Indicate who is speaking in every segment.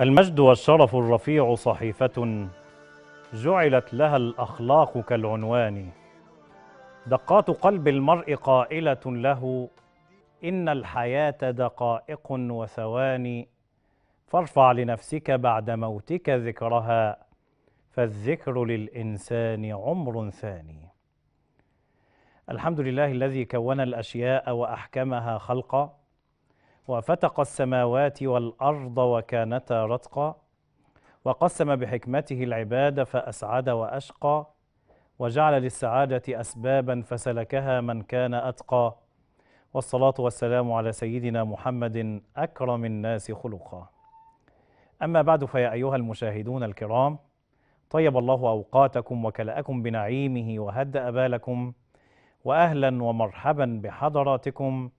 Speaker 1: المجد والشرف الرفيع صحيفة جعلت لها الأخلاق كالعنوان دقات قلب المرء قائلة له إن الحياة دقائق وثواني فارفع لنفسك بعد موتك ذكرها فالذكر للإنسان عمر ثاني الحمد لله الذي كون الأشياء وأحكمها خلقا وفتق السماوات والأرض وكانتا رتقا وقسم بحكمته العباد فأسعد وأشقى وجعل للسعادة أسبابا فسلكها من كان أتقى والصلاة والسلام على سيدنا محمد أكرم الناس خلقا أما بعد فيا أيها المشاهدون الكرام طيب الله أوقاتكم وكلأكم بنعيمه وهدأ بالكم وأهلا ومرحبا بحضراتكم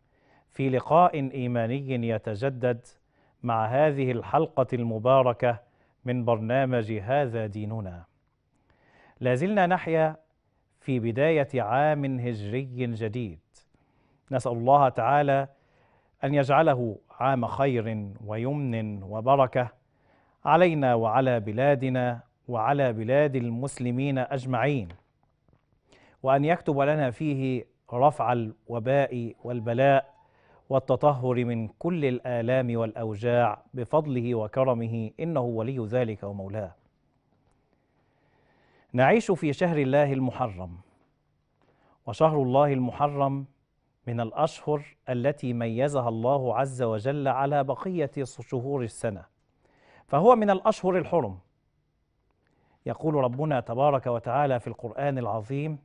Speaker 1: في لقاء ايماني يتجدد مع هذه الحلقه المباركه من برنامج هذا ديننا. لازلنا نحيا في بدايه عام هجري جديد. نسال الله تعالى ان يجعله عام خير ويمن وبركه علينا وعلى بلادنا وعلى بلاد المسلمين اجمعين. وان يكتب لنا فيه رفع الوباء والبلاء والتطهر من كل الآلام والأوجاع بفضله وكرمه إنه ولي ذلك ومولاه نعيش في شهر الله المحرم وشهر الله المحرم من الأشهر التي ميزها الله عز وجل على بقية شهور السنة فهو من الأشهر الحرم يقول ربنا تبارك وتعالى في القرآن العظيم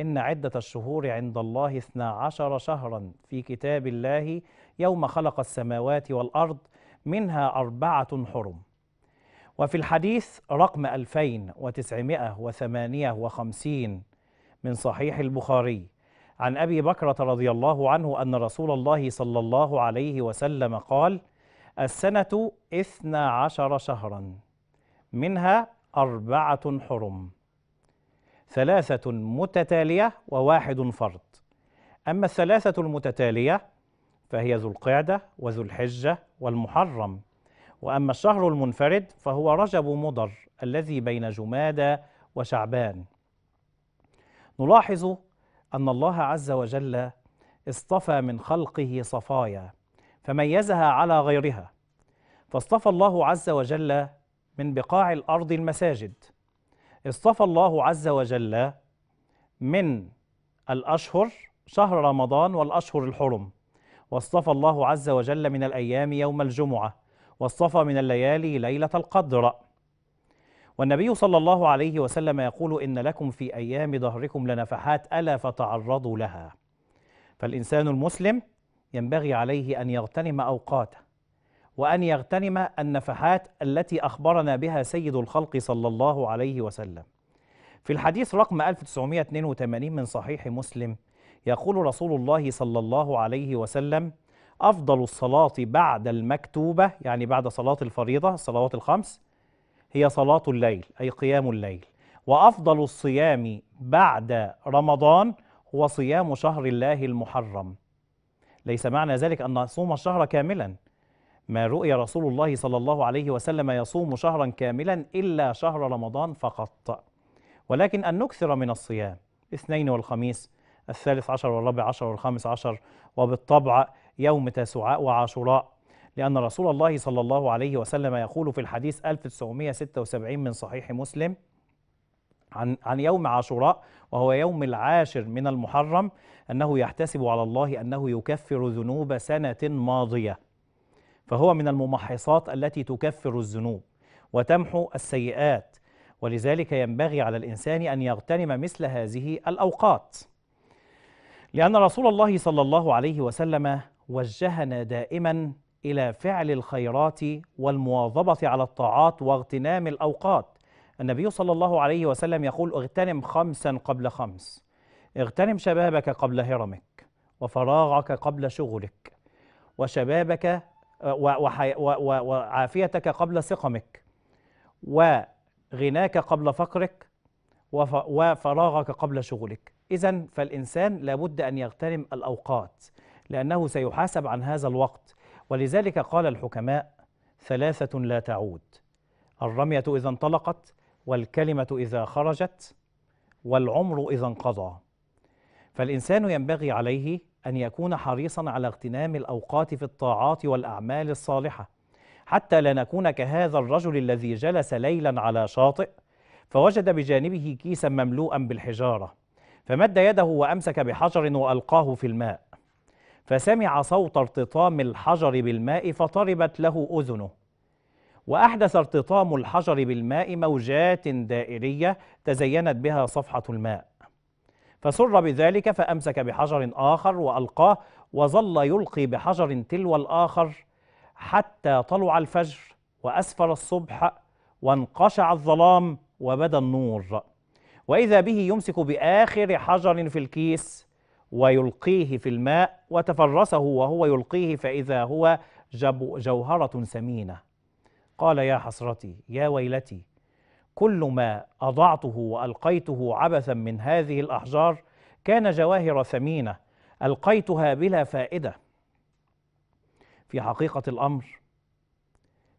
Speaker 1: إن عدة الشهور عند الله اثنا عشر شهرا في كتاب الله يوم خلق السماوات والأرض منها أربعة حرم وفي الحديث رقم 2958 من صحيح البخاري عن أبي بكرة رضي الله عنه أن رسول الله صلى الله عليه وسلم قال السنة اثنا عشر شهرا منها أربعة حرم ثلاثة متتالية وواحد فرض أما الثلاثة المتتالية فهي ذو القعدة وذو الحجة والمحرم وأما الشهر المنفرد فهو رجب مضر الذي بين جمادى وشعبان نلاحظ أن الله عز وجل اصطفى من خلقه صفايا فميزها على غيرها فاصطفى الله عز وجل من بقاع الأرض المساجد اصطفى الله عز وجل من الأشهر شهر رمضان والأشهر الحرم واصطفى الله عز وجل من الأيام يوم الجمعة واصطفى من الليالي ليلة القدر والنبي صلى الله عليه وسلم يقول إن لكم في أيام دهركم لنفحات ألا فتعرضوا لها فالإنسان المسلم ينبغي عليه أن يغتنم أوقاته وأن يغتنم النفحات التي أخبرنا بها سيد الخلق صلى الله عليه وسلم في الحديث رقم 1982 من صحيح مسلم يقول رسول الله صلى الله عليه وسلم أفضل الصلاة بعد المكتوبة يعني بعد صلاة الفريضة الصلوات الخمس هي صلاة الليل أي قيام الليل وأفضل الصيام بعد رمضان هو صيام شهر الله المحرم ليس معنى ذلك أن نصوم الشهر كاملا ما رؤي رسول الله صلى الله عليه وسلم يصوم شهرا كاملا إلا شهر رمضان فقط ولكن أن نكثر من الصيام الاثنين والخميس الثالث عشر والرابع عشر والخامس عشر وبالطبع يوم تاسعاء وعاشوراء لأن رسول الله صلى الله عليه وسلم يقول في الحديث 1976 من صحيح مسلم عن عن يوم عاشوراء وهو يوم العاشر من المحرم أنه يحتسب على الله أنه يكفر ذنوب سنة ماضية فهو من الممحصات التي تكفر الذنوب وتمحو السيئات ولذلك ينبغي على الإنسان أن يغتنم مثل هذه الأوقات لأن رسول الله صلى الله عليه وسلم وجهنا دائما إلى فعل الخيرات والمواظبة على الطاعات واغتنام الأوقات النبي صلى الله عليه وسلم يقول اغتنم خمسا قبل خمس اغتنم شبابك قبل هرمك وفراغك قبل شغلك وشبابك وعافيتك قبل سقمك وغناك قبل فقرك وفراغك قبل شغلك إذا فالإنسان لابد أن يغتنم الأوقات لأنه سيحاسب عن هذا الوقت ولذلك قال الحكماء ثلاثة لا تعود الرمية إذا انطلقت والكلمة إذا خرجت والعمر إذا انقضى فالإنسان ينبغي عليه أن يكون حريصا على اغتنام الأوقات في الطاعات والأعمال الصالحة حتى لا نكون كهذا الرجل الذي جلس ليلا على شاطئ فوجد بجانبه كيسا مملوءا بالحجارة فمد يده وأمسك بحجر وألقاه في الماء فسمع صوت ارتطام الحجر بالماء فطربت له أذنه وأحدث ارتطام الحجر بالماء موجات دائرية تزينت بها صفحة الماء فسر بذلك فأمسك بحجر آخر وألقاه وظل يلقي بحجر تلو الآخر حتى طلع الفجر وأسفر الصبح وانقشع الظلام وبدا النور وإذا به يمسك بآخر حجر في الكيس ويلقيه في الماء وتفرسه وهو يلقيه فإذا هو جوهرة سمينة قال يا حسرتي يا ويلتي كل ما أضعته وألقيته عبثا من هذه الأحجار كان جواهر ثمينة ألقيتها بلا فائدة في حقيقة الأمر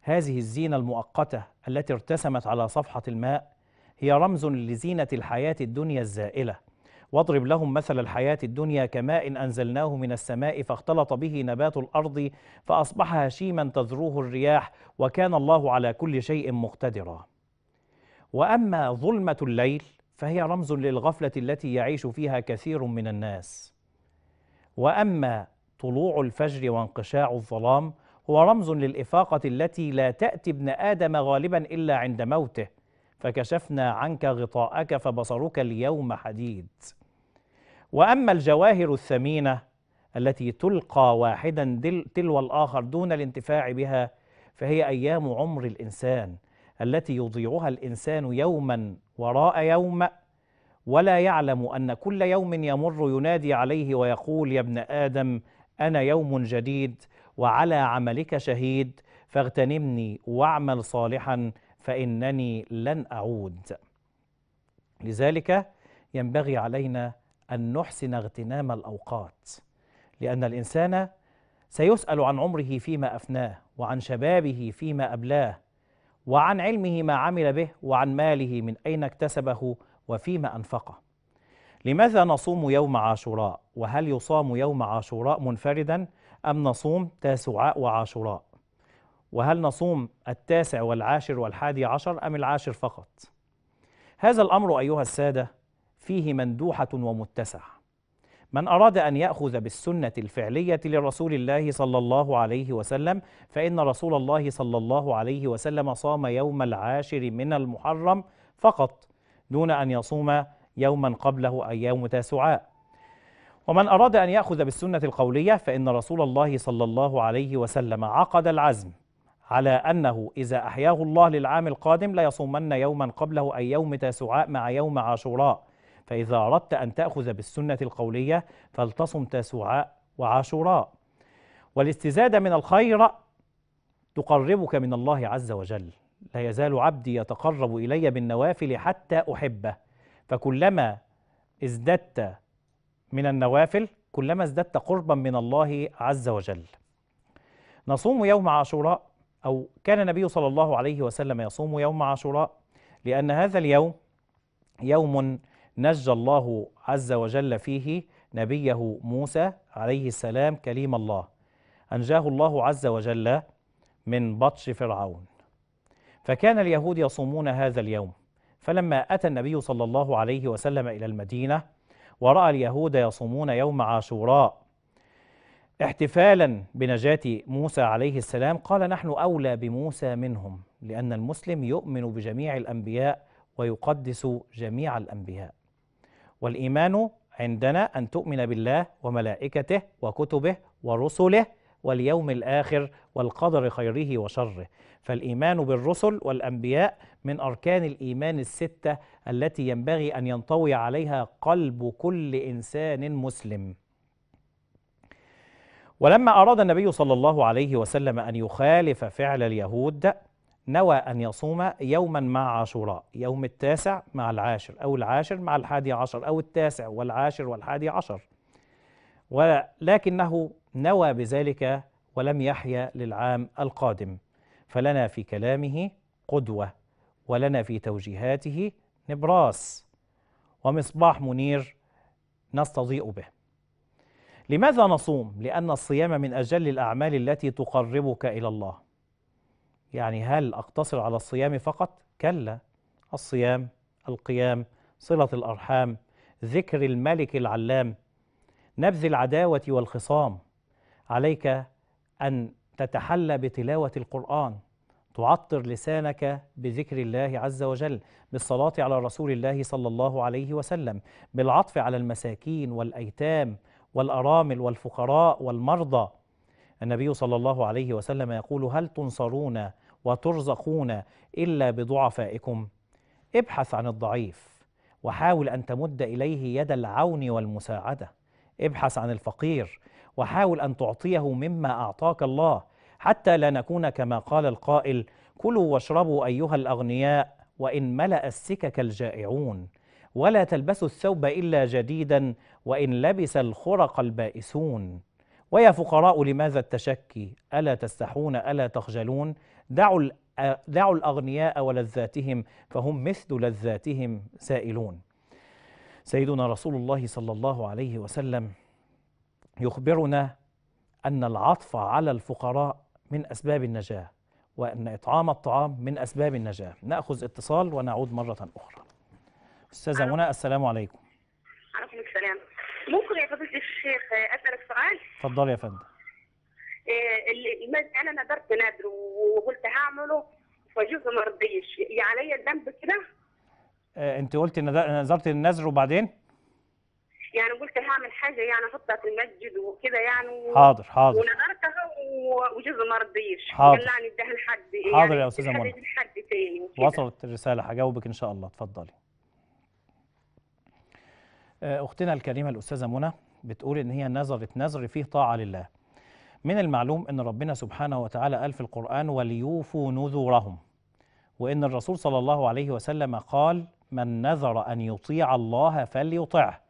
Speaker 1: هذه الزينة المؤقتة التي ارتسمت على صفحة الماء هي رمز لزينة الحياة الدنيا الزائلة واضرب لهم مثل الحياة الدنيا كماء إن أنزلناه من السماء فاختلط به نبات الأرض فأصبح هشيما تذروه الرياح وكان الله على كل شيء مقتدرا واما ظلمه الليل فهي رمز للغفله التي يعيش فيها كثير من الناس واما طلوع الفجر وانقشاع الظلام هو رمز للافاقه التي لا تاتي ابن ادم غالبا الا عند موته فكشفنا عنك غطاءك فبصرك اليوم حديد واما الجواهر الثمينه التي تلقى واحدا تلو الاخر دون الانتفاع بها فهي ايام عمر الانسان التي يضيعها الانسان يوما وراء يوم ولا يعلم ان كل يوم يمر ينادي عليه ويقول يا ابن ادم انا يوم جديد وعلى عملك شهيد فاغتنمني واعمل صالحا فانني لن اعود لذلك ينبغي علينا ان نحسن اغتنام الاوقات لان الانسان سيسال عن عمره فيما افناه وعن شبابه فيما ابلاه وعن علمه ما عمل به وعن ماله من أين اكتسبه وفيما أنفقه لماذا نصوم يوم عاشوراء وهل يصام يوم عاشوراء منفردا أم نصوم تاسعاء وعاشوراء وهل نصوم التاسع والعاشر والحادي عشر أم العاشر فقط هذا الأمر أيها السادة فيه مندوحة ومتسع من أراد أن يأخذ بالسنة الفعلية لرسول الله صلى الله عليه وسلم فإن رسول الله صلى الله عليه وسلم صام يوم العاشر من المحرم فقط دون أن يصوم يوما قبله أي يوم تاسعاء ومن أراد أن يأخذ بالسنة القولية فإن رسول الله صلى الله عليه وسلم عقد العزم على أنه إذا أحياه الله للعام القادم ليصومن يوما قبله أي يوم تاسعاء مع يوم عاشوراء فإذا أردت أن تأخذ بالسنة القولية فلتصم تاسوعاء وعاشوراء والاستزادة من الخير تقربك من الله عز وجل لا يزال عبدي يتقرب إلي بالنوافل حتى أحبه فكلما ازددت من النوافل كلما ازددت قربا من الله عز وجل نصوم يوم عاشوراء أو كان النبي صلى الله عليه وسلم يصوم يوم عاشوراء لأن هذا اليوم يوم نجى الله عز وجل فيه نبيه موسى عليه السلام كليم الله أنجاه الله عز وجل من بطش فرعون فكان اليهود يصومون هذا اليوم فلما أتى النبي صلى الله عليه وسلم إلى المدينة ورأى اليهود يصومون يوم عاشوراء احتفالا بنجاة موسى عليه السلام قال نحن أولى بموسى منهم لأن المسلم يؤمن بجميع الأنبياء ويقدس جميع الأنبياء والايمان عندنا ان تؤمن بالله وملائكته وكتبه ورسله واليوم الاخر والقدر خيره وشره فالايمان بالرسل والانبياء من اركان الايمان السته التي ينبغي ان ينطوي عليها قلب كل انسان مسلم ولما اراد النبي صلى الله عليه وسلم ان يخالف فعل اليهود نوى أن يصوم يوما مع عاشوراء يوم التاسع مع العاشر أو العاشر مع الحادي عشر أو التاسع والعاشر والحادي عشر ولكنه نوى بذلك ولم يحيا للعام القادم فلنا في كلامه قدوة ولنا في توجيهاته نبراس ومصباح منير نستضيء به لماذا نصوم؟ لأن الصيام من أجل الأعمال التي تقربك إلى الله يعني هل أقتصر على الصيام فقط؟ كلا الصيام القيام صلة الأرحام ذكر الملك العلام نبذ العداوة والخصام عليك أن تتحلى بتلاوة القرآن تعطر لسانك بذكر الله عز وجل بالصلاة على رسول الله صلى الله عليه وسلم بالعطف على المساكين والأيتام والأرامل والفقراء والمرضى النبي صلى الله عليه وسلم يقول هل تنصرون وترزقون إلا بضعفائكم ابحث عن الضعيف وحاول أن تمد إليه يد العون والمساعدة ابحث عن الفقير وحاول أن تعطيه مما أعطاك الله حتى لا نكون كما قال القائل كلوا واشربوا أيها الأغنياء وإن ملأ السكك الجائعون ولا تلبسوا الثوب إلا جديدا وإن لبس الخرق البائسون ويا فقراء لماذا التشكي ألا تستحون ألا تخجلون دعوا دعوا الأغنياء ولذاتهم فهم مثل لذاتهم سائلون سيدنا رسول الله صلى الله عليه وسلم يخبرنا أن العطف على الفقراء من أسباب النجاة وأن إطعام الطعام من أسباب النجاة نأخذ اتصال ونعود مرة أخرى أستاذة منى السلام عليكم
Speaker 2: ممكن يا فضيله الشيخ آه، اسالك سؤال؟ اتفضلي يا فندم. آه، المجد انا نذرت نذر وقلت هعمله فجوز ما رضيش عليا الذنب كده؟
Speaker 1: آه، انت قلتي نذرت النذر وبعدين؟
Speaker 2: يعني قلت هعمل حاجه يعني احطها في المسجد وكده يعني
Speaker 1: حاضر حاضر
Speaker 2: ونذرتها وجوز ما رضيش حاضر طلعني اداها لحد حاضر يعني يا استاذه منى وصلت
Speaker 1: الرساله هجاوبك ان شاء الله اتفضلي آه، أختنا الكريمة الأستاذة منى بتقول إن هي نظرت نظر فيه طاعة لله من المعلوم أن ربنا سبحانه وتعالى قال في القرآن وليوفوا نذورهم وإن الرسول صلى الله عليه وسلم قال من نذر أن يطيع الله فليطعه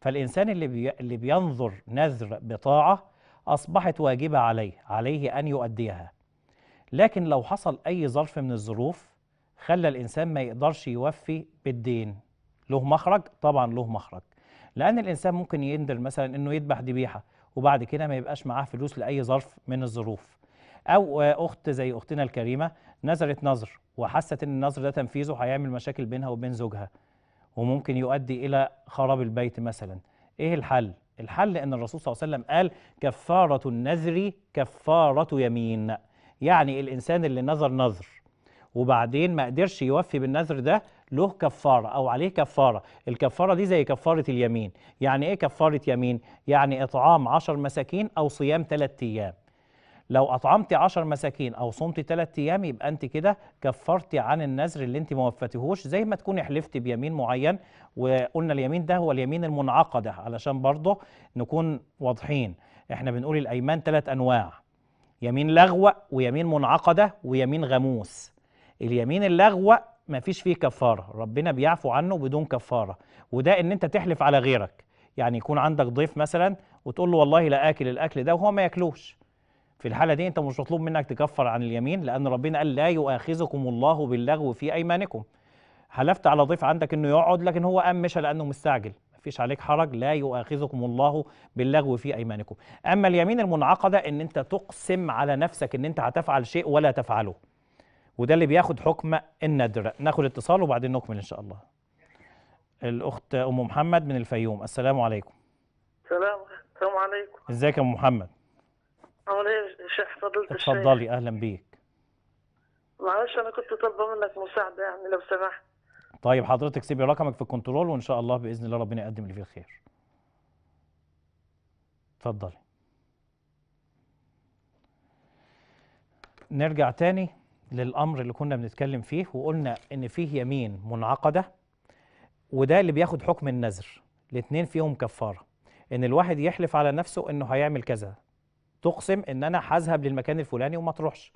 Speaker 1: فالإنسان اللي, اللي بينظر نذر بطاعة أصبحت واجبة عليه عليه أن يؤديها لكن لو حصل أي ظرف من الظروف خلى الإنسان ما يقدرش يوفي بالدين له مخرج طبعا له مخرج لان الانسان ممكن يندل مثلا انه يذبح ذبيحه وبعد كده ما يبقاش معاه فلوس لاي ظرف من الظروف او اخت زي اختنا الكريمه نذرت نذر وحست ان النذر ده تنفيذه هيعمل مشاكل بينها وبين زوجها وممكن يؤدي الى خراب البيت مثلا ايه الحل الحل ان الرسول صلى الله عليه وسلم قال كفاره النذر كفاره يمين يعني الانسان اللي نذر نذر وبعدين ما قدرش يوفي بالنذر ده له كفارة أو عليه كفارة الكفارة دي زي كفارة اليمين يعني إيه كفارة يمين؟ يعني إطعام عشر مساكين أو صيام ثلاثة أيام لو أطعمت عشر مساكين أو صمت ثلاثة أيام يبقى أنت كده كفرتي عن النذر اللي أنت ما زي ما تكوني حلفتي بيمين معين وقلنا اليمين ده هو اليمين المنعقدة علشان برضه نكون واضحين احنا بنقول الأيمان ثلاث أنواع يمين لغوة ويمين منعقدة ويمين غموس اليمين اللغوة ما فيش فيه كفارة ربنا بيعفو عنه بدون كفارة وده ان انت تحلف على غيرك يعني يكون عندك ضيف مثلا وتقول له والله لا اكل الاكل ده وهو ما ياكلوش في الحالة دي انت مش مطلوب منك تكفر عن اليمين لان ربنا قال لا يؤاخذكم الله باللغو في ايمانكم حلفت على ضيف عندك انه يقعد لكن هو قام مشى لانه مستعجل مفيش عليك حرج لا يؤاخذكم الله باللغو في ايمانكم اما اليمين المنعقده ان انت تقسم على نفسك ان انت هتفعل شيء ولا تفعله وده اللي بياخد حكم الندر ناخد اتصال وبعدين نكمل ان شاء الله الاخت ام محمد من الفيوم السلام عليكم
Speaker 2: السلام السلام عليكم
Speaker 1: ازيك يا ام محمد
Speaker 2: عامل ايه يا شيخ فضلت اتفضلي اهلا بيك معلش انا كنت طالبه منك مساعده يعني لو سمحت
Speaker 1: طيب حضرتك سيبي رقمك في الكنترول وان شاء الله باذن الله ربنا يقدم اللي فيه الخير اتفضلي نرجع تاني للامر اللي كنا بنتكلم فيه وقلنا ان فيه يمين منعقده وده اللي بياخد حكم النذر الاثنين فيهم كفاره ان الواحد يحلف على نفسه انه هيعمل كذا تقسم ان انا هذهب للمكان الفلاني وما تروحش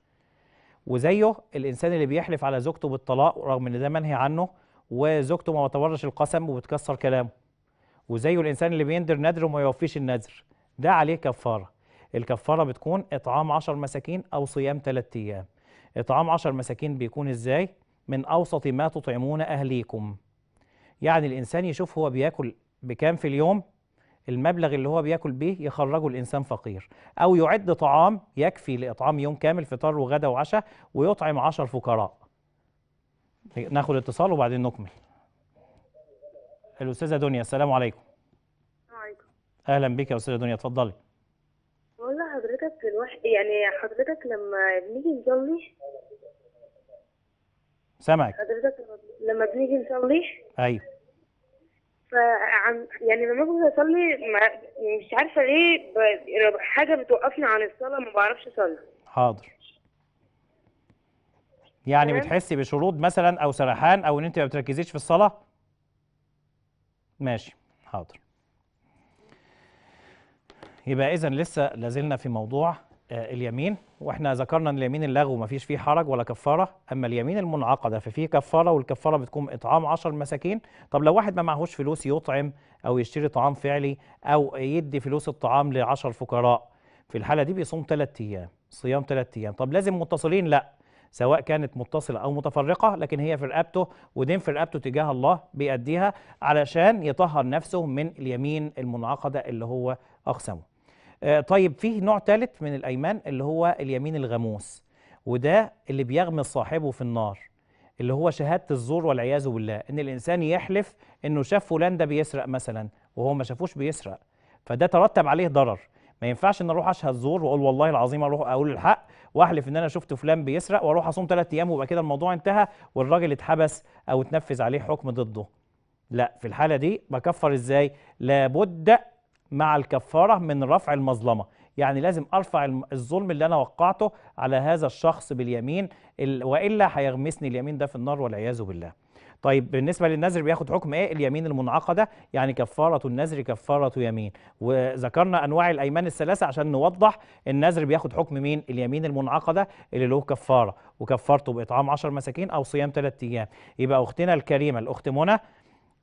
Speaker 1: وزيه الانسان اللي بيحلف على زوجته بالطلاق رغم ان ده منهي عنه وزوجته ما بتبرش القسم وبتكسر كلامه وزيه الانسان اللي بيندر نذر وما يوفيش النذر ده عليه كفاره الكفاره بتكون اطعام 10 مساكين او صيام ثلاثة ايام طعام عشر مساكين بيكون ازاي من أوسط ما تطعمون أهليكم يعني الإنسان يشوف هو بياكل بكام في اليوم المبلغ اللي هو بياكل بيه يخرجه الإنسان فقير أو يعد طعام يكفي لإطعام يوم كامل فطار وغدا وعشاء ويطعم عشر فقراء ناخد اتصال وبعدين نكمل الأستاذة دنيا السلام عليكم وعليكم أهلا بك يا أستاذة دنيا اتفضلي
Speaker 2: الواحد يعني حضرتك لما بنيجي نصلي سامعك حضرتك لما بنيجي نصلي ايوه فعن يعني لما باجي اصلي مش عارفه ليه حاجه بتوقفني عن الصلاه ما بعرفش اصلي
Speaker 1: حاضر يعني بتحسي بشرود مثلا او سرحان او ان انت ما بتركزيش في الصلاه ماشي حاضر يبقى اذا لسه لازلنا في موضوع آه، اليمين واحنا ذكرنا ان اليمين اللغو ما فيش فيه حرج ولا كفاره اما اليمين المنعقده ففيه كفاره والكفاره بتكون اطعام 10 مساكين طب لو واحد ما معهوش فلوس يطعم او يشتري طعام فعلي او يدي فلوس الطعام ل 10 فقراء في الحاله دي بيصوم 3 ايام صيام 3 ايام طب لازم متصلين لا سواء كانت متصلة أو متفرقة لكن هي في رقبته ودين في رقبته تجاه الله بيأديها علشان يطهر نفسه من اليمين المنعقدة اللي هو أقسمه آه، طيب فيه نوع ثالث من الايمان اللي هو اليمين الغموس وده اللي بيغمس صاحبه في النار اللي هو شهاده الزور والعياذ بالله ان الانسان يحلف انه شاف فلان ده بيسرق مثلا وهو ما شافوش بيسرق فده ترتب عليه ضرر ما ينفعش ان اروح اشهد زور واقول والله العظيم اروح اقول الحق واحلف ان انا شفت فلان بيسرق واروح اصوم ثلاث ايام ويبقى كده الموضوع انتهى والراجل اتحبس او اتنفذ عليه حكم ضده لا في الحاله دي بكفر ازاي لابد مع الكفارة من رفع المظلمة يعني لازم ارفع الظلم اللي انا وقعته على هذا الشخص باليمين والا هيغمسني اليمين ده في النار والعياذ بالله طيب بالنسبه للنذر بياخد حكم ايه اليمين المنعقده يعني كفاره النذر كفاره يمين وذكرنا انواع الايمان الثلاثه عشان نوضح النذر بياخد حكم مين اليمين المنعقده اللي له كفاره وكفارته باطعام 10 مساكين او صيام ثلاثة ايام يبقى اختنا الكريمه الاخت منى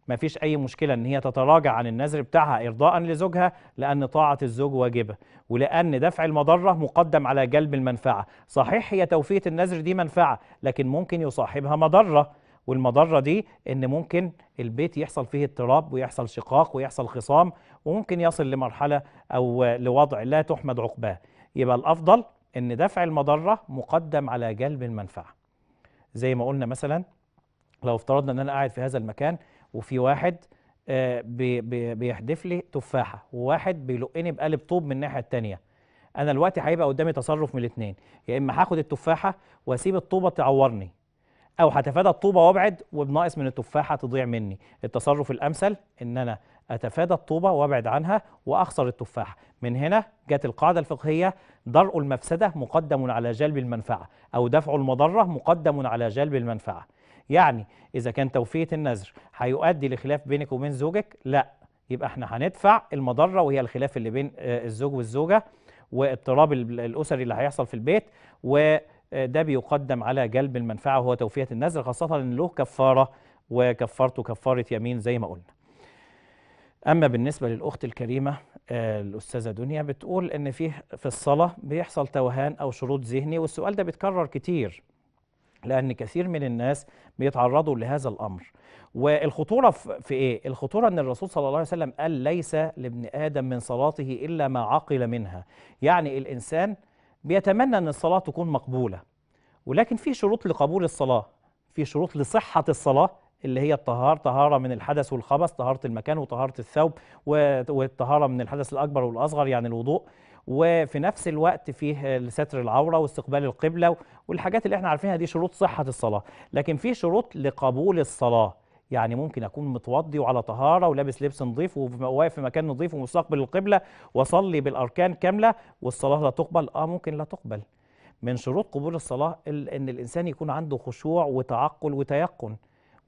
Speaker 1: ما فيش أي مشكلة إن هي تتراجع عن النذر بتاعها إرضاء لزوجها لأن طاعة الزوج واجبة ولأن دفع المضرة مقدم على جلب المنفعة صحيح هي توفية النذر دي منفعة لكن ممكن يصاحبها مضرة والمضرة دي إن ممكن البيت يحصل فيه اضطراب ويحصل شقاق ويحصل خصام وممكن يصل لمرحلة أو لوضع لا تحمد عقباه يبقى الأفضل إن دفع المضرة مقدم على جلب المنفعة زي ما قلنا مثلا لو افترضنا إن أنا قاعد في هذا المكان وفي واحد آه، بيحدف لي تفاحه وواحد بيلقني بقالب طوب من الناحيه الثانيه انا دلوقتي هيبقى قدامي تصرف من الاثنين يا اما هاخد التفاحه واسيب الطوبه تعورني او هتفادى الطوبه وابعد وبناقص من التفاحه تضيع مني التصرف الامثل ان انا اتفادى الطوبه وابعد عنها واخسر التفاحة من هنا جت القاعده الفقهيه درء المفسده مقدم على جلب المنفعه او دفع المضره مقدم على جلب المنفعه يعني إذا كان توفية النذر هيؤدي لخلاف بينك وبين زوجك لا يبقى احنا هندفع المضرة وهي الخلاف اللي بين آه، الزوج والزوجة واضطراب الأسري اللي هيحصل في البيت وده آه، بيقدم على جلب المنفعة وهو توفية النذر خاصة إن له كفارة وكفارته كفارة يمين زي ما قلنا أما بالنسبة للأخت الكريمة آه، الأستاذة دنيا بتقول إن فيه في الصلاة بيحصل توهان أو شروط ذهني والسؤال ده بيتكرر كتير لأن كثير من الناس بيتعرضوا لهذا الأمر والخطورة في إيه؟ الخطورة أن الرسول صلى الله عليه وسلم قال ليس لابن آدم من صلاته إلا ما عقل منها يعني الإنسان بيتمنى أن الصلاة تكون مقبولة ولكن في شروط لقبول الصلاة في شروط لصحة الصلاة اللي هي الطهار طهارة من الحدث والخبث طهارة المكان وطهارة الثوب والطهارة من الحدث الأكبر والأصغر يعني الوضوء وفي نفس الوقت فيه ستر العوره واستقبال القبله والحاجات اللي احنا عارفينها دي شروط صحه الصلاه لكن في شروط لقبول الصلاه يعني ممكن اكون متوضي وعلى طهاره ولابس لبس نظيف وواقف في مكان نظيف ومستقبل القبله واصلي بالاركان كامله والصلاه لا تقبل اه ممكن لا تقبل من شروط قبول الصلاه ان الانسان يكون عنده خشوع وتعقل وتيقن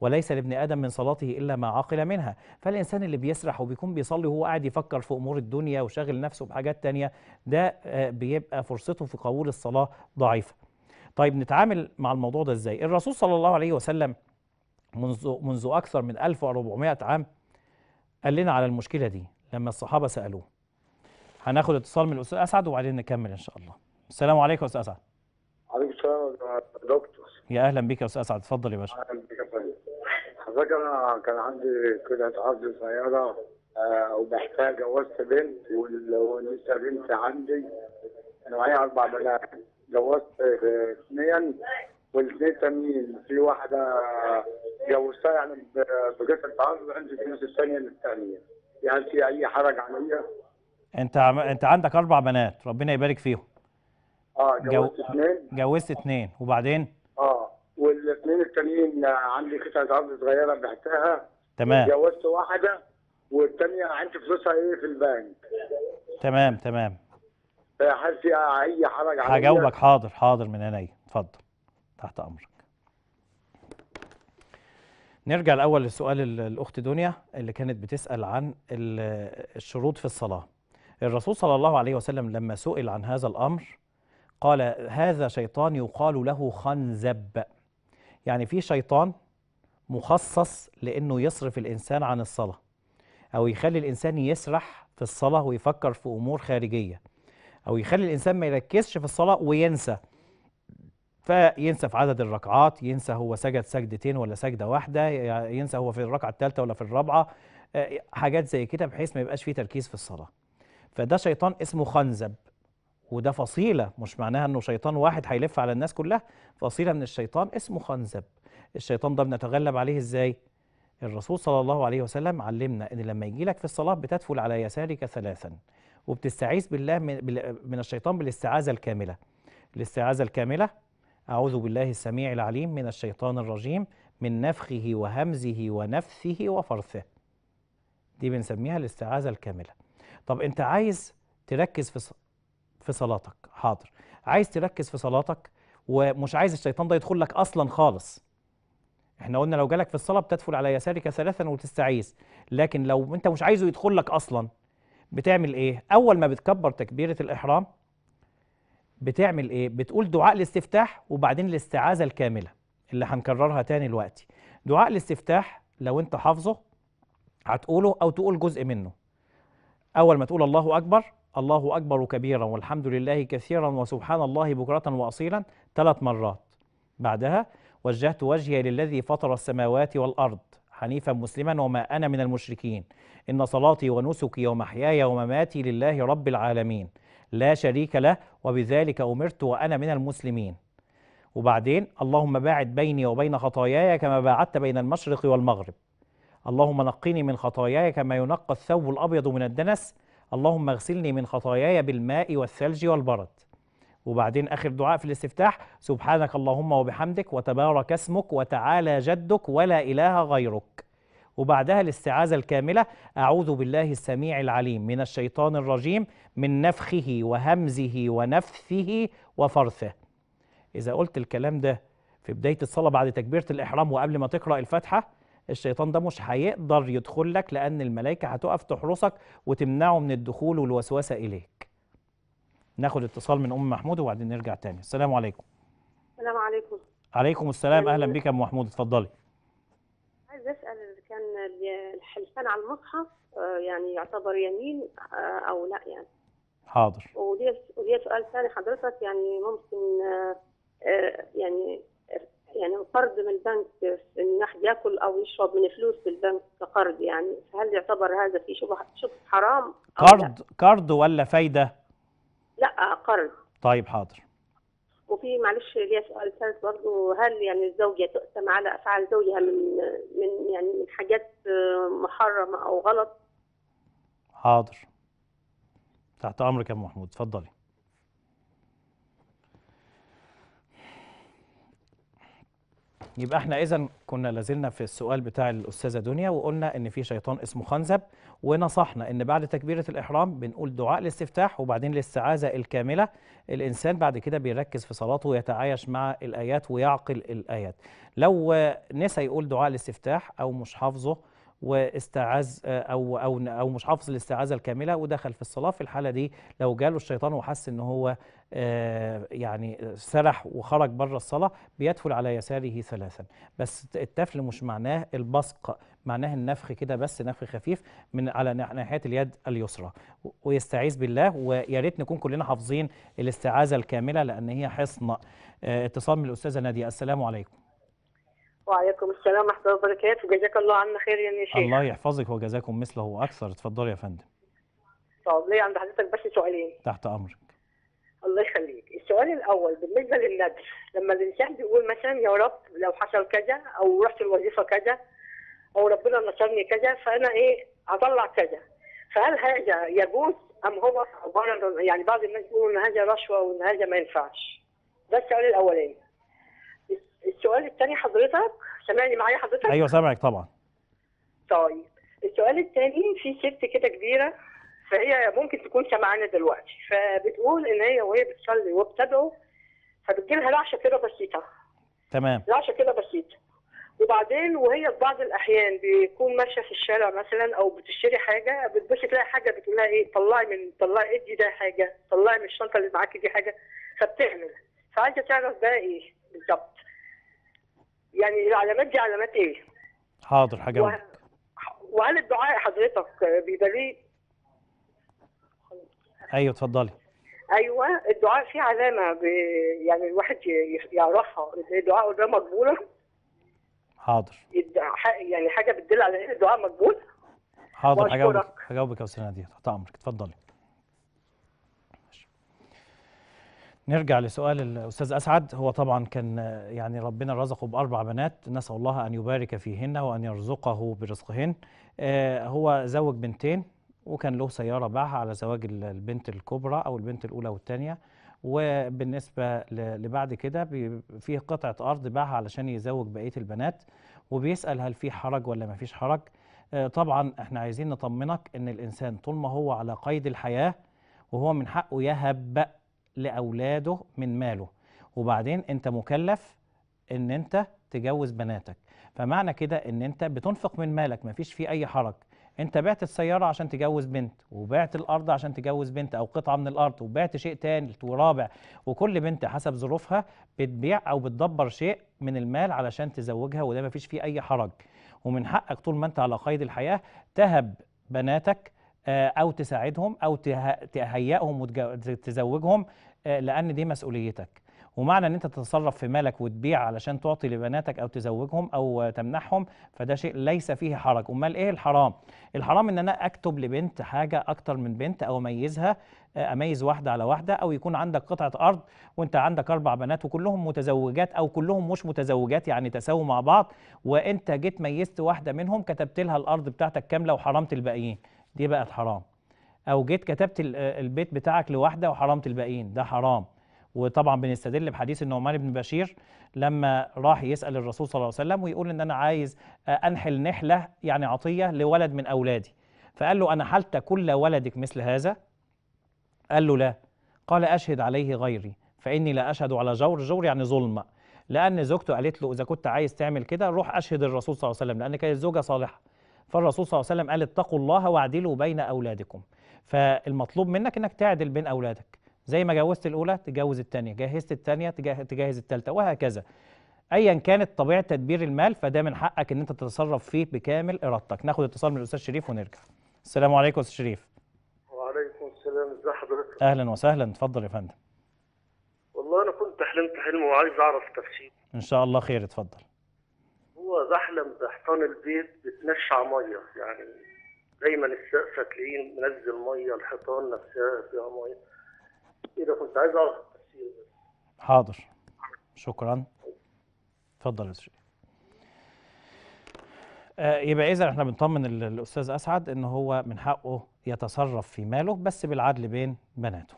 Speaker 1: وليس لابن ادم من صلاته الا ما عقل منها فالانسان اللي بيسرح وبيكون بيصلي وهو قاعد يفكر في امور الدنيا وشاغل نفسه بحاجات تانية ده آه، بيبقى فرصته في قبول الصلاه ضعيفه طيب نتعامل مع الموضوع ده ازاي الرسول صلى الله عليه وسلم منذ منذ اكثر من 1400 عام قال لنا على المشكله دي لما الصحابه سالوه هناخد اتصال من الاستاذ اسعد وبعدين نكمل ان شاء الله السلام عليكم يا استاذ اسعد
Speaker 3: عليكم السلام يا دكتور
Speaker 1: يا اهلا بك يا استاذ اسعد اتفضل يا باشا
Speaker 3: حضرتك انا كان عندي كده عرض سياره آه، وبحتاج ومحتاج جوزت بنت ولسه بنت عندي انا معايا اربع بنات جوزت اثنين والاثنين تانيين في واحده جوزتها يعني بقيت تعرض عندي فلوس الثانيه للثانيه يعني في اي حرج عليا
Speaker 1: انت عم... انت عندك اربع بنات ربنا يبارك فيهم
Speaker 3: اه جوزت اثنين
Speaker 1: جوزت اثنين وبعدين
Speaker 3: اه والاثنين التانيين عندي قطعه ارض صغيره بعتها تمام اتجوزت واحده والثانيه عندي فلوسها ايه في البنك
Speaker 1: تمام تمام
Speaker 3: حاسس آه، اي حرج عليك هجاوبك
Speaker 1: حاضر حاضر من عينيا اتفضل تحت امرك نرجع الاول لسؤال الاخت دنيا اللي كانت بتسال عن الشروط في الصلاه الرسول صلى الله عليه وسلم لما سئل عن هذا الامر قال هذا شيطان يقال له خنزب يعني في شيطان مخصص لأنه يصرف الإنسان عن الصلاة أو يخلي الإنسان يسرح في الصلاة ويفكر في أمور خارجية أو يخلي الإنسان ما يركزش في الصلاة وينسى فينسى في عدد الركعات ينسى هو سجد سجدتين ولا سجدة واحدة ينسى هو في الركعة الثالثة ولا في الرابعة آه، حاجات زي كده بحيث ما يبقاش فيه تركيز في الصلاة فده شيطان اسمه خنزب وده فصيلة مش معناها أنه شيطان واحد هيلف على الناس كلها فصيلة من الشيطان اسمه خنزب الشيطان ده بنتغلب عليه إزاي؟ الرسول صلى الله عليه وسلم علمنا أن لما يجي لك في الصلاة بتدفل على يسارك ثلاثا وبتستعيذ بالله من الشيطان بالاستعاذة الكاملة الاستعاذة الكاملة أعوذ بالله السميع العليم من الشيطان الرجيم من نفخه وهمزه ونفثه وفرثه دي بنسميها الاستعاذة الكاملة طب أنت عايز تركز في في صلاتك حاضر عايز تركز في صلاتك ومش عايز الشيطان ده يدخل لك اصلا خالص احنا قلنا لو جالك في الصلاه بتدخل على يسارك ثلاثا وتستعيذ لكن لو انت مش عايزه يدخل لك اصلا بتعمل ايه اول ما بتكبر تكبيره الاحرام بتعمل ايه بتقول دعاء الاستفتاح وبعدين الاستعاذه الكامله اللي هنكررها تاني دلوقتي دعاء الاستفتاح لو انت حافظه هتقوله او تقول جزء منه اول ما تقول الله اكبر الله أكبر كبيرا والحمد لله كثيرا وسبحان الله بكرة وأصيلا ثلاث مرات بعدها وجهت وجهي للذي فطر السماوات والأرض حنيفا مسلما وما أنا من المشركين إن صلاتي ونسكي ومحياي ومماتي لله رب العالمين لا شريك له وبذلك أمرت وأنا من المسلمين وبعدين اللهم باعد بيني وبين خطاياي كما باعدت بين المشرق والمغرب اللهم نقني من خطاياي كما ينقى الثوب الأبيض من الدنس اللهم اغسلني من خطاياي بالماء والثلج والبرد وبعدين آخر دعاء في الاستفتاح سبحانك اللهم وبحمدك وتبارك اسمك وتعالى جدك ولا إله غيرك وبعدها الاستعاذة الكاملة أعوذ بالله السميع العليم من الشيطان الرجيم من نفخه وهمزه ونفثه وفرثه إذا قلت الكلام ده في بداية الصلاة بعد تكبيرة الإحرام وقبل ما تقرأ الفاتحة الشيطان ده مش هيقدر يدخل لك لأن الملائكة هتقف تحرسك وتمنعه من الدخول والوسوسة إليك ناخد اتصال من أم محمود وبعدين نرجع تاني السلام عليكم السلام عليكم عليكم السلام أهلا بك يا أم محمود اتفضلي
Speaker 2: عايز أسأل كان الحلفان على المصحف آه، يعني يعتبر يمين آه، أو لا يعني حاضر ودي وليه سؤال ثاني حضرتك يعني ممكن آه، يعني قرض من البنك ان ياكل او يشرب من فلوس البنك كقرض يعني هل يعتبر هذا في شبه شبه حرام
Speaker 1: قرض قرض ولا فايده؟
Speaker 2: لا قرض طيب حاضر وفي معلش ليا سؤال ثالث برضه هل يعني الزوجه تؤثم على افعال زوجها من من يعني من حاجات آه، محرمه او غلط؟
Speaker 1: حاضر تحت امرك يا محمود اتفضلي يبقى احنا اذا كنا لازلنا في السؤال بتاع الاستاذه دنيا وقلنا ان في شيطان اسمه خنزب ونصحنا ان بعد تكبيره الاحرام بنقول دعاء الاستفتاح وبعدين الاستعاذه الكامله الانسان بعد كده بيركز في صلاته ويتعايش مع الايات ويعقل الايات لو نسى يقول دعاء الاستفتاح او مش حافظه واستعاذ او او او مش حافظ الاستعاذه الكامله ودخل في الصلاه في الحاله دي لو جاله الشيطان وحس ان هو آه، يعني سرح وخرج بره الصلاه بيدخل على يساره ثلاثا بس التفل مش معناه البصق معناه النفخ كده بس نفخ خفيف من على ناحيه اليد اليسرى ويستعيذ بالله ويا ريت نكون كلنا حافظين الاستعاذه الكامله لان هي حصن آه، اتصال من الاستاذه ناديه السلام عليكم
Speaker 2: وعليكم السلام ورحمه الله وبركاته جزاك الله عنا خير يا شيخ الله
Speaker 1: يحفظك وجزاكم مثله واكثر اتفضلي يا فندم
Speaker 2: طب ليه عند حضرتك بس سؤالين تحت امرك الله يخليك السؤال الاول بالنسبه للندر لما الانسان بيقول مثلا يا رب لو حصل كذا او رحت الوظيفه كذا او ربنا نصرني كذا فانا ايه اطلع كذا فهل هذا يجوز ام هو عباره يعني بعض الناس بيقولوا ان هذا رشوه وان هذا ما ينفعش ده السؤال الاولاني السؤال الثاني حضرتك سامعني معايا حضرتك؟ ايوه سامعك طبعا. طيب السؤال الثاني في ست كده كبيره فهي ممكن تكون سامعانا دلوقتي فبتقول ان هي وهي بتصلي وبتدعو فبتجيلها رعشه كده بسيطه. تمام. رعشه كده بسيطه. وبعدين وهي في بعض الاحيان بيكون ماشيه في الشارع مثلا او بتشتري حاجه بتبص تلاقي حاجه بتقول لها ايه طلعي من طلعي ادي ده حاجه طلعي من الشنطه اللي معاكي دي حاجه فبتعمل فعايزه تعرف ده ايه بالظبط يعني العلامات دي علامات ايه؟
Speaker 1: حاضر هجاوبك
Speaker 2: وهل الدعاء حضرتك بيبقى ليه ايوه اتفضلي ايوه الدعاء فيه علامه يعني الواحد يعرفها الدعاء ده مقبوله حاضر يعني حاجه بتدل على ان الدعاء مقبول
Speaker 1: حاضر هجاوبك هجاوبك يا استاذ ناديه تحت امرك اتفضلي نرجع لسؤال الاستاذ اسعد هو طبعا كان يعني ربنا رزقه باربع بنات نسال الله ان يبارك فيهن وان يرزقه برزقهن آه، هو زوج بنتين وكان له سياره باعها على زواج البنت الكبرى او البنت الاولى والثانيه وبالنسبه لبعد كده في قطعه ارض باعها علشان يزوج بقيه البنات وبيسال هل في حرج ولا ما فيش حرج آه، طبعا احنا عايزين نطمنك ان الانسان طول ما هو على قيد الحياه وهو من حقه يهب لأولاده من ماله وبعدين أنت مكلف أن أنت تجوز بناتك فمعنى كده أن أنت بتنفق من مالك مفيش فيه أي حرج انت بعت السيارة عشان تجوز بنت وبعت الأرض عشان تجوز بنت أو قطعة من الأرض وبعت شيء تاني ورابع وكل بنت حسب ظروفها بتبيع أو بتدبر شيء من المال علشان تزوجها وده مفيش فيه أي حرج ومن حقك طول ما انت على قيد الحياة تهب بناتك آه، او تساعدهم او تهيئهم وتزوجهم آه، لان دي مسؤوليتك ومعنى ان انت تتصرف في مالك وتبيع علشان تعطي لبناتك او تزوجهم او تمنحهم فده شيء ليس فيه حرج امال ايه الحرام الحرام ان انا اكتب لبنت حاجه اكتر من بنت او اميزها آه، اميز واحده على واحده او يكون عندك قطعه ارض وانت عندك اربع بنات وكلهم متزوجات او كلهم مش متزوجات يعني تساووا مع بعض وانت جيت ميزت واحده منهم كتبت لها الارض بتاعتك كامله وحرمت الباقيين دي بقت حرام او جيت كتبت البيت بتاعك لوحده وحرمت الباقيين ده حرام وطبعا بنستدل بحديث النعمان بن بشير لما راح يسال الرسول صلى الله عليه وسلم ويقول ان انا عايز انحل نحله يعني عطيه لولد من اولادي فقال له انا حلت كل ولدك مثل هذا قال له لا قال اشهد عليه غيري فاني لا اشهد على جور جور يعني ظلم لان زوجته قالت له اذا كنت عايز تعمل كده روح اشهد الرسول صلى الله عليه وسلم لان كانت زوجه صالحه فالرسول صلى الله عليه وسلم قال اتقوا الله واعدلوا بين أولادكم فالمطلوب منك انك تعدل بين أولادك زي ما جوزت الأولى تجوز الثانية جهزت الثانية تجهز الثالثة وهكذا ايا كانت طبيعه تدبير المال فده من حقك ان انت تتصرف فيه بكامل ارادتك ناخد اتصال من الاستاذ شريف ونرجع السلام عليكم استاذ شريف
Speaker 3: وعليكم السلام ازي حضرتك اهلا
Speaker 1: وسهلا اتفضل يا فندم
Speaker 3: والله انا كنت حلمت حلم وعايز اعرف تفسيره
Speaker 1: ان شاء الله خير اتفضل
Speaker 3: هو زحلم بحيطان البيت بتنشع ميه يعني دايما السقف تلاقيه منزل ميه الحيطان نفسها فيها ميه ايه ده كنت عايز اعرف التفسير
Speaker 1: حاضر شكرا اتفضل يا شيخ آه، يبقى اذا احنا بنطمن الاستاذ اسعد ان هو من حقه يتصرف في ماله بس بالعدل بين بناته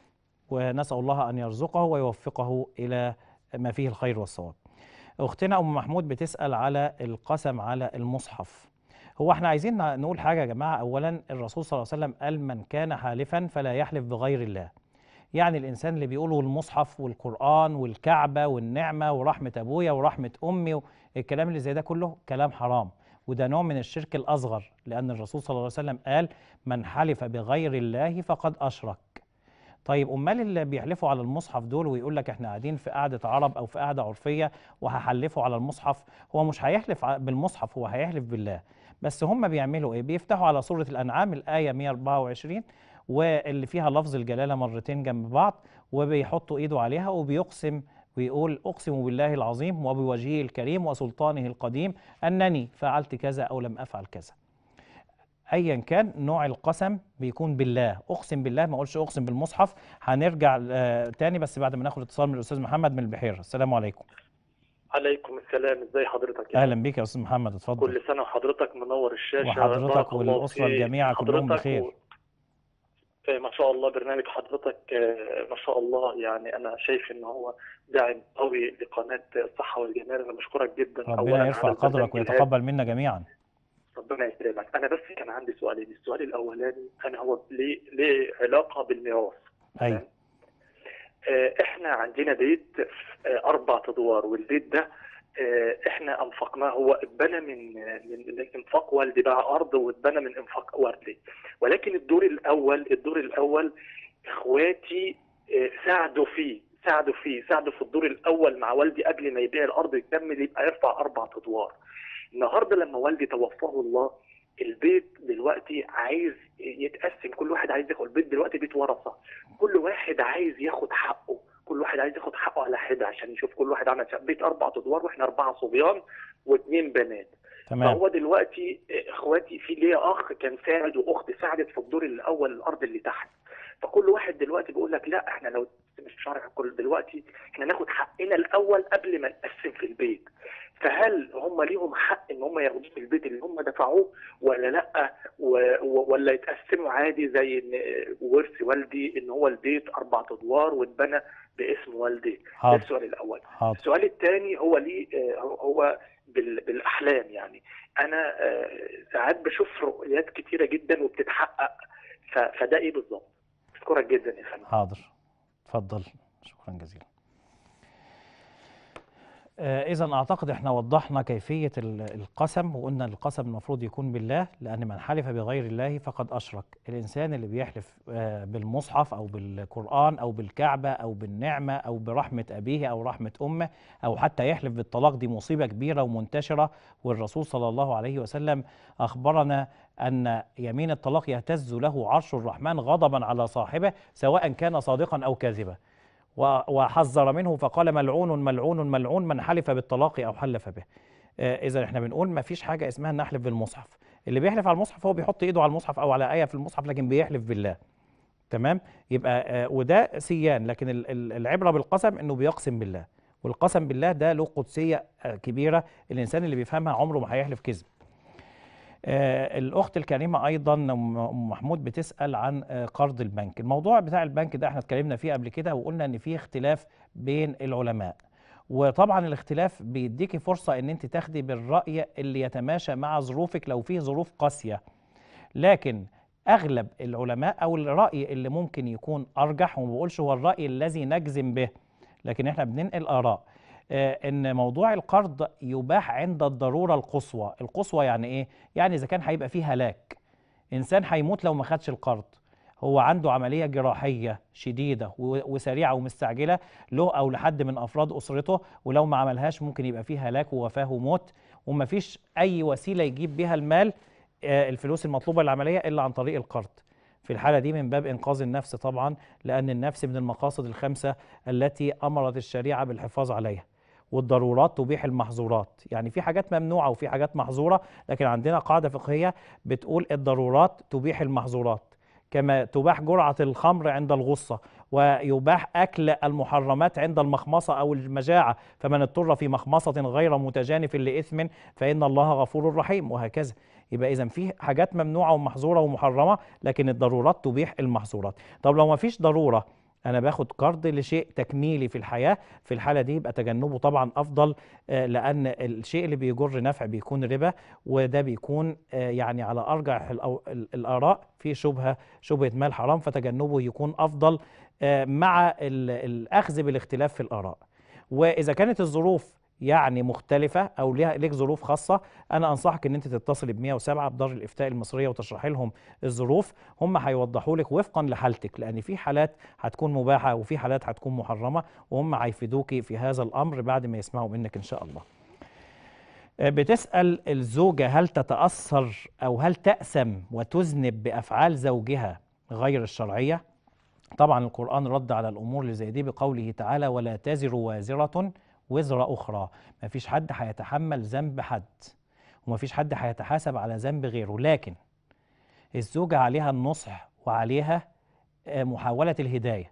Speaker 1: ونسال الله ان يرزقه ويوفقه الى ما فيه الخير والصواب اختنا ام محمود بتسال على القسم على المصحف هو احنا عايزين نقول حاجه يا جماعه اولا الرسول صلى الله عليه وسلم قال من كان حالفا فلا يحلف بغير الله يعني الانسان اللي بيقوله المصحف والقران والكعبه والنعمه ورحمه ابويا ورحمه امي الكلام اللي زي ده كله كلام حرام وده نوع من الشرك الاصغر لان الرسول صلى الله عليه وسلم قال من حلف بغير الله فقد اشرك طيب امال اللي بيحلفوا على المصحف دول ويقول لك احنا قاعدين في قعده عرب او في قعده عرفيه وهحلفوا على المصحف هو مش هيحلف بالمصحف هو هيحلف بالله بس هم بيعملوا ايه بيفتحوا على سوره الانعام الايه 124 واللي فيها لفظ الجلاله مرتين جنب بعض وبيحطوا ايده عليها وبيقسم ويقول أقسم بالله العظيم وبوجهه الكريم وسلطانه القديم أنني فعلت كذا أو لم أفعل كذا ايا كان نوع القسم بيكون بالله اقسم بالله ما اقولش اقسم بالمصحف هنرجع آه، تاني بس بعد ما ناخد اتصال من الاستاذ محمد من البحيره السلام عليكم
Speaker 3: عليكم السلام ازي حضرتك يا اهلا
Speaker 1: بيك يا استاذ محمد اتفضل كل
Speaker 3: سنه وحضرتك منور الشاشه وحضرتك والاسره الجميعه كلهم بخير و... آه، ما شاء الله برنامج حضرتك آه، ما شاء الله يعني انا شايف ان هو داعم قوي لقناه الصحه والجمال انا بشكرك جدا ربنا يرفع قدرك ويتقبل
Speaker 1: منا جميعا
Speaker 3: ربنا يكرمك انا بس كان عندي سؤالين يعني السؤال الاولاني انا هو ليه ليه علاقه بالميراث ايوه احنا عندنا بيت آه، اربع ادوار والبيت ده آه، احنا انفقناه هو اتبنى من من انفاق والدي باع ارض واتبنى من انفاق والدي ولكن الدور الاول الدور الاول اخواتي ساعدوا فيه ساعدوا فيه ساعدوا في الدور الاول مع والدي قبل ما يبيع الارض يكمل يبقى يرفع اربع ادوار النهارده لما والدي توفاه الله البيت دلوقتي عايز يتقسم كل واحد عايز ياخد البيت دلوقتي بيت ورثه كل واحد عايز ياخد حقه كل واحد عايز ياخد حقه على حده عشان نشوف كل واحد عمل بيت اربع ادوار واحنا اربعه صبيان واثنين بنات تمام فهو دلوقتي اخواتي في ليا اخ كان ساعد واخت ساعدت في الدور الاول الارض اللي تحت فكل واحد دلوقتي بيقول لك لا احنا لو الشرع كل دلوقتي احنا ناخد حقنا الاول قبل ما نقسم في البيت فهل هم ليهم حق ان هم ياخدوه في البيت اللي هم دفعوه ولا لا ولا يتقسموا عادي زي ان ورث والدي ان هو البيت اربع ادوار واتبنى باسم والدي ده السؤال الاول حاضر. السؤال الثاني هو ليه هو بالاحلام يعني انا آه، ساعات بشوف رؤيات كتيره جدا وبتتحقق فده ايه بالظبط أشكرك جدا يا فندم
Speaker 1: حاضر اتفضل شكرا جزيلا آه، إذا أعتقد إحنا وضحنا كيفية القسم وقلنا القسم المفروض يكون بالله لأن من حلف بغير الله فقد أشرك الإنسان اللي بيحلف آه، بالمصحف أو بالقرآن أو بالكعبة أو بالنعمة أو برحمة أبيه أو رحمة أمه أو حتى يحلف بالطلاق دي مصيبة كبيرة ومنتشرة والرسول صلى الله عليه وسلم أخبرنا أن يمين الطلاق يهتز له عرش الرحمن غضبا على صاحبه سواء كان صادقا أو كاذبا وحذر منه فقال ملعون ملعون ملعون من حلف بالطلاق أو حلف به آه، إذا إحنا بنقول ما فيش حاجة اسمها نحلف بالمصحف اللي بيحلف على المصحف هو بيحط إيده على المصحف أو على آية في المصحف لكن بيحلف بالله تمام يبقى آه، وده سيان لكن العبرة بالقسم إنه بيقسم بالله والقسم بالله ده له قدسية آه، كبيرة الإنسان اللي بيفهمها عمره ما هيحلف كذب آه، الاخت الكريمه ايضا ام محمود بتسال عن آه، قرض البنك الموضوع بتاع البنك ده احنا اتكلمنا فيه قبل كده وقلنا ان في اختلاف بين العلماء وطبعا الاختلاف بيديكي فرصه ان انت تاخدي بالراي اللي يتماشى مع ظروفك لو فيه ظروف قاسيه لكن اغلب العلماء او الراي اللي ممكن يكون ارجح وما بقولش هو الراي الذي نجزم به لكن احنا بننقل اراء آه، ان موضوع القرض يباح عند الضروره القصوى القصوى يعني ايه يعني اذا كان هيبقى فيه هلاك انسان هيموت لو ما خدش القرض هو عنده عملية جراحية شديدة وسريعة ومستعجلة له أو لحد من أفراد أسرته ولو ما عملهاش ممكن يبقى فيه هلاك ووفاة وموت ومفيش أي وسيلة يجيب بها المال آه، الفلوس المطلوبة للعملية إلا عن طريق القرض في الحالة دي من باب إنقاذ النفس طبعا لأن النفس من المقاصد الخمسة التي أمرت الشريعة بالحفاظ عليها والضرورات تبيح المحظورات يعني في حاجات ممنوعة وفي حاجات محظورة لكن عندنا قاعدة فقهية بتقول الضرورات تبيح المحظورات كما تباح جرعة الخمر عند الغصة ويباح أكل المحرمات عند المخمصة أو المجاعة فمن اضطر في مخمصة غير متجانف لإثم فإن الله غفور رحيم وهكذا يبقى إذا في حاجات ممنوعة ومحظورة ومحرمة لكن الضرورات تبيح المحظورات طب لو ما فيش ضرورة انا باخد قرض لشيء تكميلي في الحياه في الحاله دي يبقى تجنبه طبعا افضل آه، لان الشيء اللي بيجر نفع بيكون ربا وده بيكون آه، يعني على ارجح الاراء في شبهه شبهه مال حرام فتجنبه يكون افضل آه، مع الاخذ بالاختلاف في الاراء واذا كانت الظروف يعني مختلفة أو ليك ظروف خاصة أنا أنصحك إن أنت تتصل ب 107 بدار الإفتاء المصرية وتشرحي لهم الظروف هم هيوضحوا لك وفقا لحالتك لأن في حالات هتكون مباحة وفي حالات هتكون محرمة وهم هيفيدوكي في هذا الأمر بعد ما يسمعوا منك إن شاء الله آه، بتسأل الزوجة هل تتأثر أو هل تأسم وتذنب بأفعال زوجها غير الشرعية؟ طبعا القرآن رد على الأمور اللي زي دي بقوله تعالى ولا تزر وازرة وزر أخرى مفيش حد هيتحمل ذنب حد ومفيش حد هيتحاسب على ذنب غيره لكن الزوجة عليها النصح وعليها آه، محاولة الهداية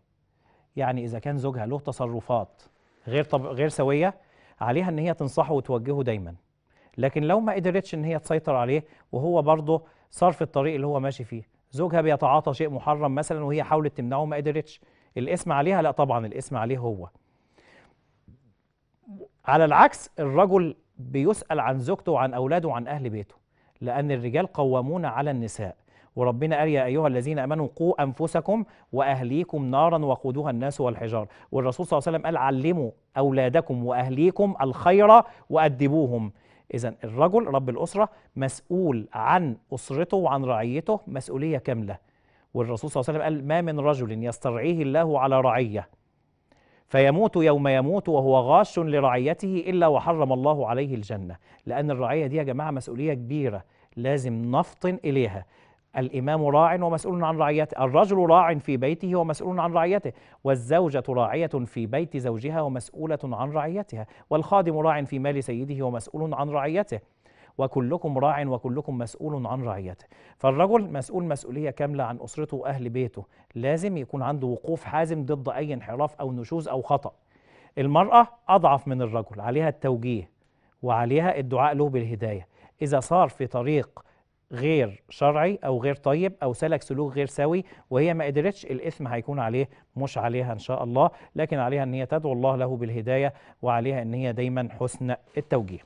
Speaker 1: يعني إذا كان زوجها له تصرفات غير طب غير سوية عليها إن هي تنصحه وتوجهه دايما لكن لو ما قدرتش إن هي تسيطر عليه وهو برضه صار في الطريق اللي هو ماشي فيه زوجها بيتعاطى شيء محرم مثلا وهي حاولت تمنعه ما قدرتش الاسم عليها لا طبعا الاسم عليه هو على العكس الرجل بيسأل عن زوجته وعن أولاده وعن أهل بيته لأن الرجال قوامون على النساء وربنا قال يا أيها الذين أمنوا قوا أنفسكم وأهليكم نارا وقودها الناس والحجار والرسول صلى الله عليه وسلم قال علموا أولادكم وأهليكم الخير وأدبوهم إذا الرجل رب الأسرة مسؤول عن أسرته وعن رعيته مسؤولية كاملة والرسول صلى الله عليه وسلم قال ما من رجل يسترعيه الله على رعيه فيموت يوم يموت وهو غاش لرعيته إلا وحرم الله عليه الجنة لأن الرعية دي يا جماعة مسؤولية كبيرة لازم نفطن إليها الإمام راع ومسؤول عن رعيته الرجل راع في بيته ومسؤول عن رعيته والزوجة راعية في بيت زوجها ومسؤولة عن رعيتها والخادم راع في مال سيده ومسؤول عن رعيته وكلكم راع وكلكم مسؤول عن رعيته فالرجل مسؤول مسؤولية كاملة عن أسرته وأهل بيته لازم يكون عنده وقوف حازم ضد أي انحراف أو نشوز أو خطأ المرأة أضعف من الرجل عليها التوجيه وعليها الدعاء له بالهداية إذا صار في طريق غير شرعي او غير طيب او سلك سلوك غير سوي وهي ما قدرتش الاثم هيكون عليه مش عليها ان شاء الله لكن عليها ان هي تدعو الله له بالهدايه وعليها ان هي دايما حسن التوجيه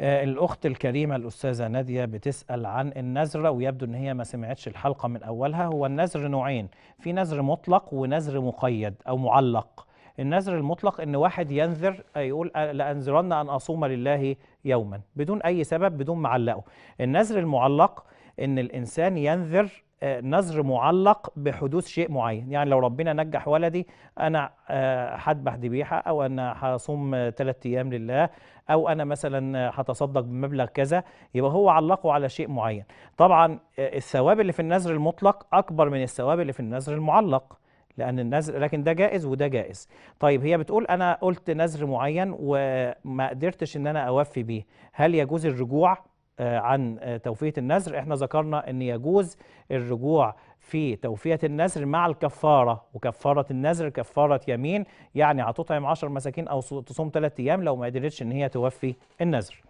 Speaker 1: آه، الأخت الكريمة الأستاذة نادية بتسأل عن النذر ويبدو أن هي ما سمعتش الحلقة من أولها هو النذر نوعين في نذر مطلق ونذر مقيد أو معلق النذر المطلق ان واحد ينذر آه، يقول آه، لانذرن ان اصوم لله يوما بدون اي سبب بدون معلقه النذر المعلق ان الانسان ينذر آه، نذر معلق بحدوث شيء معين يعني لو ربنا نجح ولدي أنا آه، هذبح ذبيحة أو أنا هصوم ثلاثة آه، أيام لله أو أنا مثلا هتصدق بمبلغ كذا يبقى هو علقه على شيء معين طبعا الثواب اللي في النذر المطلق أكبر من الثواب اللي في النذر المعلق لان النذر لكن ده جائز وده جائز طيب هي بتقول انا قلت نذر معين وما قدرتش ان انا اوفي بيه هل يجوز الرجوع آه، عن آه، توفية النذر احنا ذكرنا ان يجوز الرجوع في توفية النذر مع الكفارة وكفارة النذر كفارة يمين يعني هتطعم طيب 10 مساكين او تصوم ثلاثة ايام لو ما قدرتش ان هي توفي النذر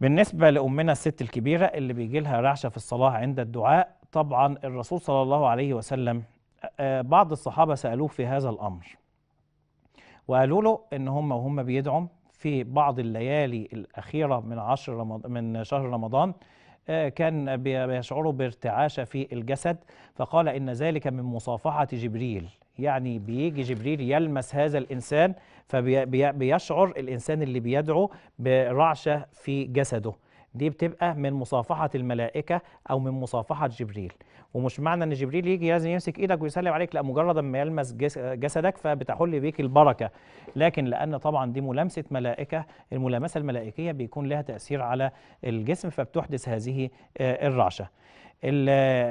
Speaker 1: بالنسبة لأمنا الست الكبيرة اللي بيجي لها رعشة في الصلاة عند الدعاء طبعا الرسول صلى الله عليه وسلم آه، بعض الصحابة سألوه في هذا الأمر وقالوا له إن هم وهم بيدعوا في بعض الليالي الأخيرة من عشر رمضان من شهر رمضان آه، كان بيشعر بارتعاشة في الجسد فقال إن ذلك من مصافحة جبريل يعني بيجي جبريل يلمس هذا الإنسان فبيشعر الإنسان اللي بيدعو برعشة في جسده دي بتبقى من مصافحة الملائكة أو من مصافحة جبريل ومش معنى أن جبريل يجي لازم يمسك إيدك ويسلم عليك لا مجرد ما يلمس جسدك فبتحل بيك البركة لكن لأن طبعا دي ملامسة ملائكة الملامسة الملائكية بيكون لها تأثير على الجسم فبتحدث هذه آه، الرعشة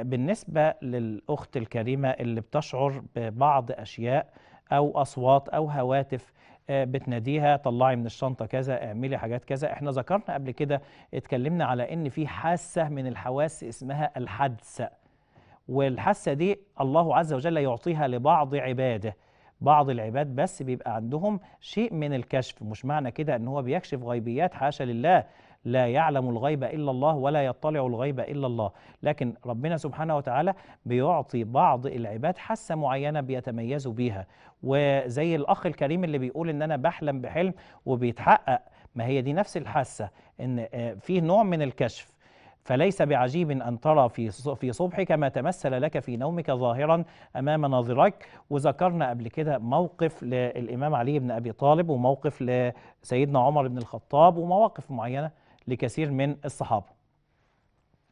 Speaker 1: بالنسبة للأخت الكريمة اللي بتشعر ببعض أشياء أو أصوات أو هواتف آه، بتناديها طلعي من الشنطه كذا اعملي حاجات كذا احنا ذكرنا قبل كده اتكلمنا على ان في حاسه من الحواس اسمها الحدسه والحاسه دي الله عز وجل يعطيها لبعض عباده بعض العباد بس بيبقى عندهم شيء من الكشف مش معنى كده ان هو بيكشف غيبيات حاشا لله لا يعلم الغيب إلا الله ولا يطلع الغيب إلا الله لكن ربنا سبحانه وتعالى بيعطي بعض العباد حاسة معينة بيتميزوا بيها وزي الأخ الكريم اللي بيقول إن أنا بحلم بحلم وبيتحقق ما هي دي نفس الحاسة إن آه، فيه نوع من الكشف فليس بعجيب ان ترى في في صبحك ما تمثل لك في نومك ظاهرا امام ناظريك وذكرنا قبل كده موقف للامام علي بن ابي طالب وموقف لسيدنا عمر بن الخطاب ومواقف معينه لكثير من الصحابة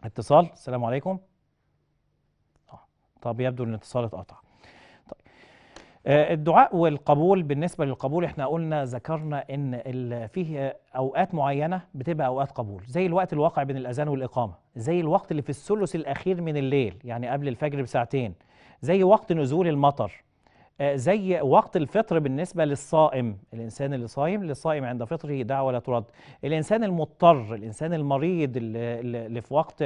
Speaker 1: اتصال السلام عليكم آه، طب يبدو ان الاتصال اتقطع طيب. آه، الدعاء والقبول بالنسبه للقبول احنا قلنا ذكرنا ان فيه اوقات معينه بتبقى اوقات قبول زي الوقت الواقع بين الاذان والاقامه زي الوقت اللي في الثلث الاخير من الليل يعني قبل الفجر بساعتين زي وقت نزول المطر آه، زي وقت الفطر بالنسبة للصائم الإنسان اللي صايم للصائم عند فطره دعوة لا ترد الإنسان المضطر الإنسان المريض اللي في وقت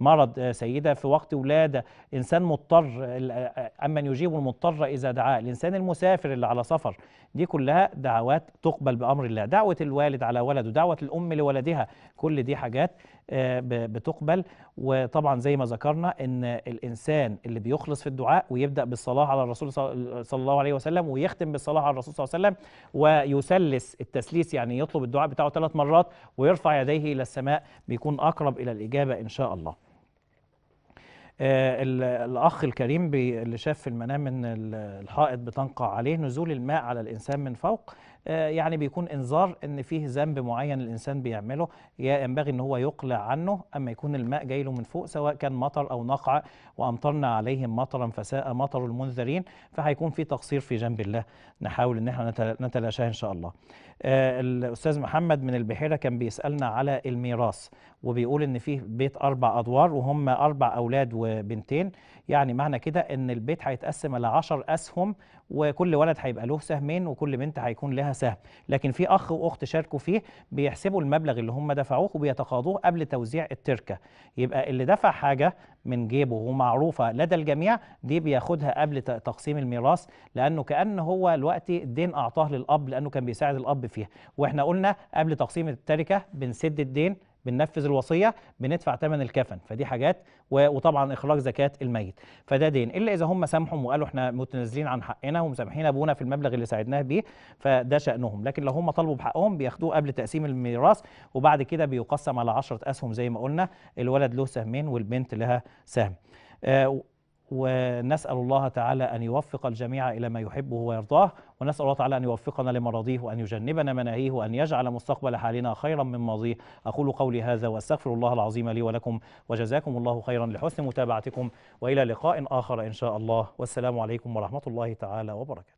Speaker 1: مرض آه، سيدة في وقت ولادة إنسان مضطر آه، أما يجيب المضطر إذا دعاه الإنسان المسافر اللي على سفر دي كلها دعوات تقبل بأمر الله دعوة الوالد على ولده دعوة الأم لولدها كل دي حاجات آه، بتقبل وطبعا زي ما ذكرنا ان الانسان اللي بيخلص في الدعاء ويبدا بالصلاه على الرسول صلى الله عليه وسلم ويختم بالصلاه على الرسول صلى الله عليه وسلم ويسلس التسليس يعني يطلب الدعاء بتاعه ثلاث مرات ويرفع يديه الى السماء بيكون اقرب الى الاجابه ان شاء الله. آه الاخ الكريم اللي شاف في المنام ان الحائط بتنقع عليه نزول الماء على الانسان من فوق آه، يعني بيكون انذار ان فيه ذنب معين الانسان بيعمله يا ينبغي ان هو يقلع عنه اما يكون الماء جاي له من فوق سواء كان مطر او نقع وامطرنا عليهم مطرا فساء مطر المنذرين فهيكون في تقصير في جنب الله نحاول ان احنا نتلاشاه ان شاء الله. آه، الاستاذ محمد من البحيره كان بيسالنا على الميراث وبيقول ان فيه بيت اربع ادوار وهم اربع اولاد وبنتين يعني معنى كده ان البيت هيتقسم على 10 اسهم وكل ولد هيبقى له سهمين وكل بنت هيكون لها سهم لكن في اخ واخت شاركوا فيه بيحسبوا المبلغ اللي هم دفعوه وبيتقاضوه قبل توزيع التركه يبقى اللي دفع حاجه من جيبه ومعروفه لدى الجميع دي بياخدها قبل تقسيم الميراث لانه كان هو الوقت الدين اعطاه للاب لانه كان بيساعد الاب فيها واحنا قلنا قبل تقسيم التركه بنسد الدين بننفذ الوصيه بندفع ثمن الكفن فدي حاجات وطبعا اخراج زكاه الميت فده دين الا اذا هم سامحهم وقالوا احنا متنازلين عن حقنا ومسامحين ابونا في المبلغ اللي ساعدناه بيه فده شانهم لكن لو هم طلبوا بحقهم بياخدوه قبل تقسيم الميراث وبعد كده بيقسم على 10 اسهم زي ما قلنا الولد له سهمين والبنت لها سهم آه ونسأل الله تعالى أن يوفق الجميع إلى ما يحبه ويرضاه ونسأل الله تعالى أن يوفقنا لمرضيه وأن يجنبنا مناهيه وأن يجعل مستقبل حالنا خيرا من ماضيه أقول قولي هذا وأستغفر الله العظيم لي ولكم وجزاكم الله خيرا لحسن متابعتكم وإلى لقاء آخر إن شاء الله والسلام عليكم ورحمة الله تعالى وبركاته